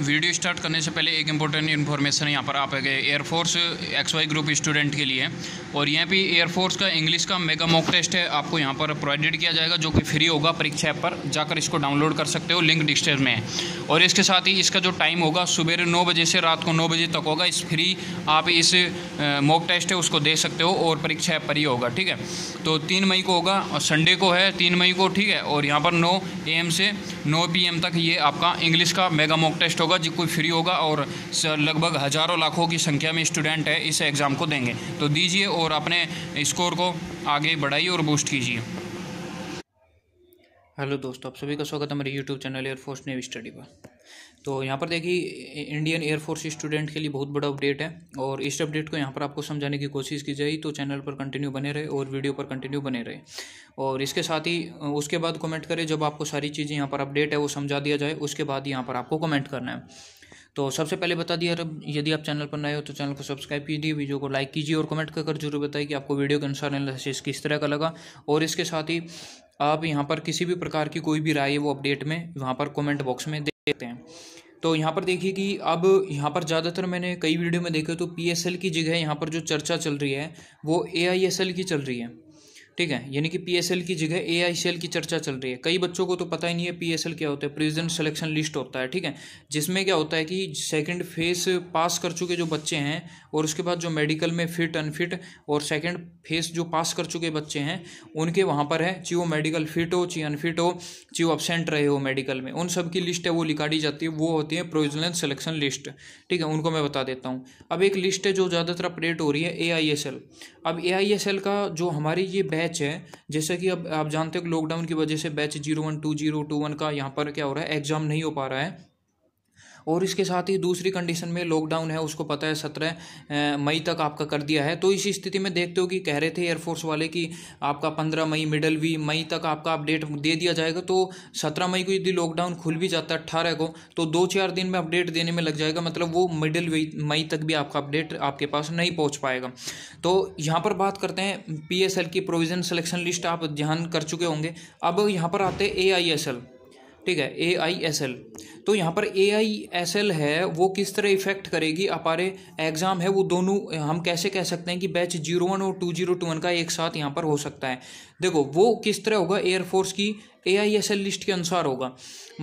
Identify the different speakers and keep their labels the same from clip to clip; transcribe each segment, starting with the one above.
Speaker 1: video start करने से पहले एक इंपॉर्टेंट इन्फॉर्मेशन यहाँ पर आप गए air force X Y group student के लिए और यहाँ भी एयरफोर्स का इंग्लिश का मेगा मॉक टेस्ट है आपको यहाँ पर प्रोवाइडेड किया जाएगा जो कि फ्री होगा परीक्षा ऐप पर जाकर इसको डाउनलोड कर सकते हो लिंक डिस्टेज में है और इसके साथ ही इसका जो टाइम होगा सुबह नौ बजे से रात को नौ बजे तक होगा इस फ्री आप इस मॉक टेस्ट है उसको दे सकते हो और परीक्षा ऐप पर ही होगा ठीक है तो तीन मई को होगा और संडे को है तीन मई को ठीक है और यहाँ पर नौ ए से नौ पी तक ये आपका इंग्लिश का मेगा मॉक टेस्ट होगा होगा जी कोई फ्री होगा और लगभग हज़ारों लाखों की संख्या में स्टूडेंट है इस एग्ज़ाम को देंगे तो दीजिए और अपने स्कोर को आगे बढ़ाइए और बूस्ट कीजिए
Speaker 2: हेलो दोस्तों आप सभी का स्वागत है हमारे YouTube channel air force navy study पर तो यहाँ पर देखिए इंडियन एयरफोर्स स्टूडेंट के लिए बहुत बड़ा अपडेट है और इस अपडेट को यहाँ पर आपको समझाने की कोशिश की जाए तो चैनल पर कंटिन्यू बने रहे और वीडियो पर कंटिन्यू बने रहे और इसके साथ ही उसके बाद कमेंट करें जब आपको सारी चीज़ें यहाँ पर अपडेट है वो समझा दिया जाए उसके बाद यहाँ पर आपको कमेंट करना है तो सबसे पहले बता दिया अब यदि आप चैनल पर नए हो तो चैनल को सब्सक्राइब कीजिए वीडियो को लाइक कीजिए और कमेंट कर जरूर बताइए कि आपको वीडियो के अनुसार एनालिसिस किस तरह का लगा और इसके साथ ही आप यहाँ पर किसी भी प्रकार की कोई भी राय है वो अपडेट में वहाँ पर कमेंट बॉक्स में देते हैं तो यहाँ पर देखिए कि अब यहाँ पर ज़्यादातर मैंने कई वीडियो में देखा तो पी की जगह यहाँ पर जो चर्चा चल रही है वो ए की चल रही है ठीक है यानी कि पीएसएल की जगह एआई की चर्चा चल रही है कई बच्चों को तो पता ही नहीं है पीएसएल क्या होता है प्रेजेंट सिलेक्शन लिस्ट होता है ठीक है जिसमें क्या होता है कि सेकंड फेज पास कर चुके जो बच्चे हैं और उसके बाद जो मेडिकल में फिट अनफिट और सेकंड फेज जो पास कर चुके बच्चे हैं उनके वहाँ पर है चाहे वो मेडिकल फिट हो चाहे अनफिट हो चाहे वो एबसेंट रहे हो मेडिकल में उन सब की लिस्ट है वो निकाली जाती है वो होती है प्रोविजनल सिलेक्शन लिस्ट ठीक है उनको मैं बता देता हूँ अब एक लिस्ट है जो ज़्यादातर अपडेट हो रही है ए अब ए का जो हमारी ये बैच बैच है जैसे कि अब आप जानते हो लॉकडाउन की वजह से batch zero one two zero two one का यहाँ पर क्या हो रहा है एग्जाम नहीं हो पा रहा है और इसके साथ ही दूसरी कंडीशन में लॉकडाउन है उसको पता है सत्रह मई तक आपका कर दिया है तो इसी स्थिति में देखते हो कि कह रहे थे एयरफोर्स वाले कि आपका पंद्रह मई मिडल वी मई तक आपका अपडेट दे दिया जाएगा तो सत्रह मई को यदि लॉकडाउन खुल भी जाता है अट्ठारह को तो दो चार दिन में अपडेट देने में लग जाएगा मतलब वो मिडिल मई तक भी आपका अपडेट आपके पास नहीं पहुँच पाएगा तो यहाँ पर बात करते हैं पी की प्रोविज़न सिलेक्शन लिस्ट आप ध्यान कर चुके होंगे अब यहाँ पर आते एस एल ठीक है ए आई एस एल तो यहाँ पर ए आई एस एल है वो किस तरह इफेक्ट करेगी अपारे एग्ज़ाम है वो दोनों हम कैसे कह सकते हैं कि बैच जीरो वन और टू जीरो टू वन का एक साथ यहाँ पर हो सकता है देखो वो किस तरह होगा एयरफोर्स की A I S L list के अनुसार होगा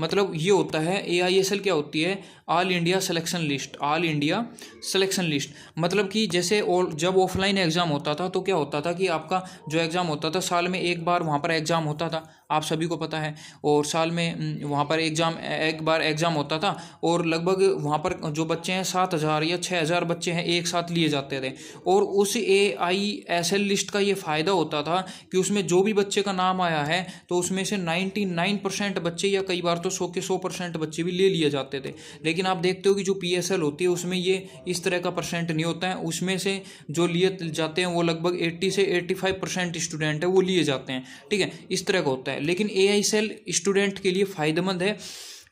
Speaker 2: मतलब ये होता है ए आई एस एल क्या होती है all India selection list all India selection list मतलब कि जैसे और जब ऑफलाइन एग्ज़ाम होता था तो क्या होता था कि आपका जो एग्ज़ाम होता था साल में एक बार वहाँ पर एग्ज़ाम होता था आप सभी को पता है और साल में वहाँ पर एग्ज़ाम एक बार एग्ज़ाम होता था और लगभग वहाँ पर जो बच्चे हैं सात हज़ार या छः हज़ार बच्चे हैं एक साथ लिए जाते थे और उस A I S L list का ये फ़ायदा होता था कि उसमें जो भी बच्चे का नाम आया है तो उसमें से नाइन परसेंट बच्चे या कई बार तो सौ के सौ परसेंट बच्चे भी ले लिए जाते थे लेकिन आप देखते हो कि जो पी होती है उसमें ये इस तरह का परसेंट नहीं होता है उसमें से जो लिए जाते हैं वो लगभग एट्टी से एट्टी फाइव परसेंट स्टूडेंट है वो लिए जाते हैं ठीक है इस तरह का होता है लेकिन ए सेल स्टूडेंट के लिए फ़ायदेमंद है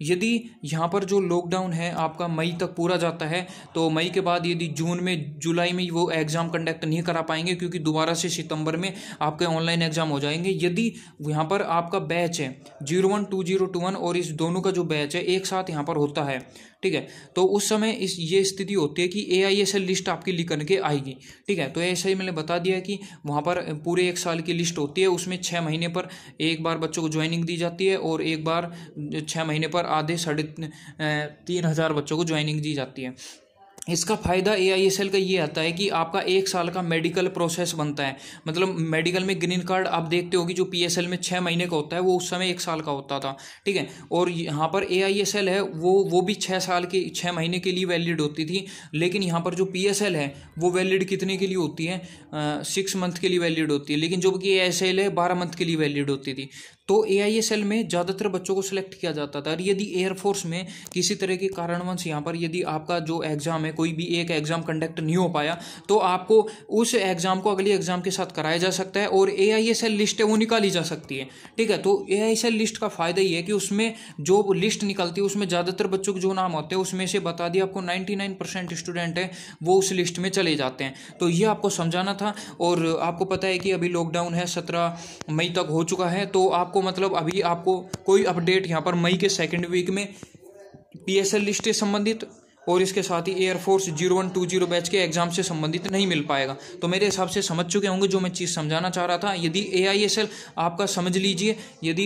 Speaker 2: यदि यहाँ पर जो लॉकडाउन है आपका मई तक पूरा जाता है तो मई के बाद यदि जून में जुलाई में वो एग्ज़ाम कंडक्ट नहीं करा पाएंगे क्योंकि दोबारा से सितंबर में आपके ऑनलाइन एग्ज़ाम हो जाएंगे यदि यहाँ पर आपका बैच है zero one two zero two one और इस दोनों का जो बैच है एक साथ यहाँ पर होता है ठीक है तो उस समय इस ये स्थिति होती है कि A I S L list आपकी लिख करके आएगी ठीक है तो ऐसा ही मैंने बता दिया कि वहाँ पर पूरे एक साल की लिस्ट होती है उसमें छः महीने पर एक बार बच्चों को ज्वाइनिंग दी जाती है और एक बार छः महीने पर आधे साढ़े तीन हज़ार बच्चों को ज्वाइनिंग दी जाती है इसका फ़ायदा ए आई एस एल का ये आता है कि आपका एक साल का मेडिकल प्रोसेस बनता है मतलब मेडिकल में ग्रीन कार्ड आप देखते हो कि जो पी एस एल में छः महीने का होता है वो उस समय एक साल का होता था ठीक है और यहाँ पर ए आई एस एल है वो वो भी छः साल के छः महीने के लिए वैलिड होती थी लेकिन यहाँ पर जो पी एस एल है वो वैलिड कितने के लिए होती है सिक्स मंथ के लिए वैलिड होती है लेकिन जो कि ए एस एल है बारह मंथ के लिए वैलिड होती थी तो ए एल में ज़्यादातर बच्चों को सिलेक्ट किया जाता था और यदि एयरफोर्स में किसी तरह के कारणवंश यहाँ पर यदि आपका जो एग्ज़ाम है कोई भी एक एग्ज़ाम कंडक्ट नहीं हो पाया तो आपको उस एग्ज़ाम को अगले एग्ज़ाम के साथ कराया जा सकता है और A I S L list है वो निकाली जा सकती है ठीक है तो A I S L list का फ़ायदा ये है कि उसमें जो लिस्ट निकलती है उसमें ज़्यादातर बच्चों के जो नाम होते हैं उसमें से बता दिया आपको नाइन्टी नाइन परसेंट स्टूडेंट हैं वो उस लिस्ट में चले जाते हैं तो ये आपको समझाना था और आपको पता है कि अभी लॉकडाउन है सत्रह मई तक हो चुका है तो आपको मतलब अभी आपको कोई अपडेट यहाँ पर मई के सेकेंड वीक में पी एस एल लिस्ट से संबंधित और इसके साथ ही air force zero one two zero batch के एग्जाम से संबंधित नहीं मिल पाएगा तो मेरे हिसाब से समझ चुके होंगे जो मैं चीज़ समझाना चाह रहा था यदि ए आपका समझ लीजिए यदि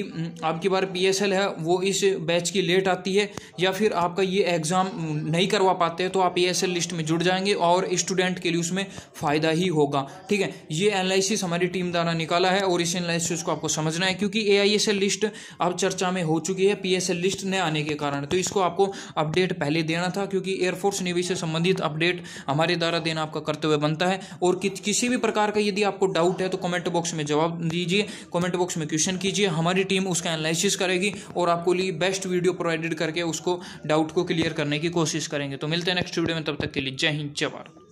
Speaker 2: आपकी बार पी है वो इस बैच की लेट आती है या फिर आपका ये एग्ज़ाम नहीं करवा पाते हैं तो आप ए लिस्ट में जुड़ जाएंगे और स्टूडेंट के लिए उसमें फ़ायदा ही होगा ठीक है ये एनालिसिस हमारी टीम द्वारा निकाला है और इस एनालिसिस को आपको समझना है क्योंकि ए लिस्ट अब चर्चा में हो चुकी है पी लिस्ट न आने के कारण तो इसको आपको अपडेट पहले देना था क्योंकि क्योंकि एयरफोर्स नेवी से संबंधित अपडेट हमारे द्वारा देना आपका कर्तव्य बनता है और कि, किसी भी प्रकार का यदि आपको डाउट है तो कमेंट बॉक्स में जवाब दीजिए कमेंट बॉक्स में क्वेश्चन कीजिए हमारी टीम उसका एनालिसिस करेगी और आपको लिए बेस्ट वीडियो प्रोवाइडेड करके उसको डाउट को क्लियर करने की कोशिश करेंगे तो मिलते हैं नेक्स्ट वीडियो में तब तक के लिए जय हिंद जय भारत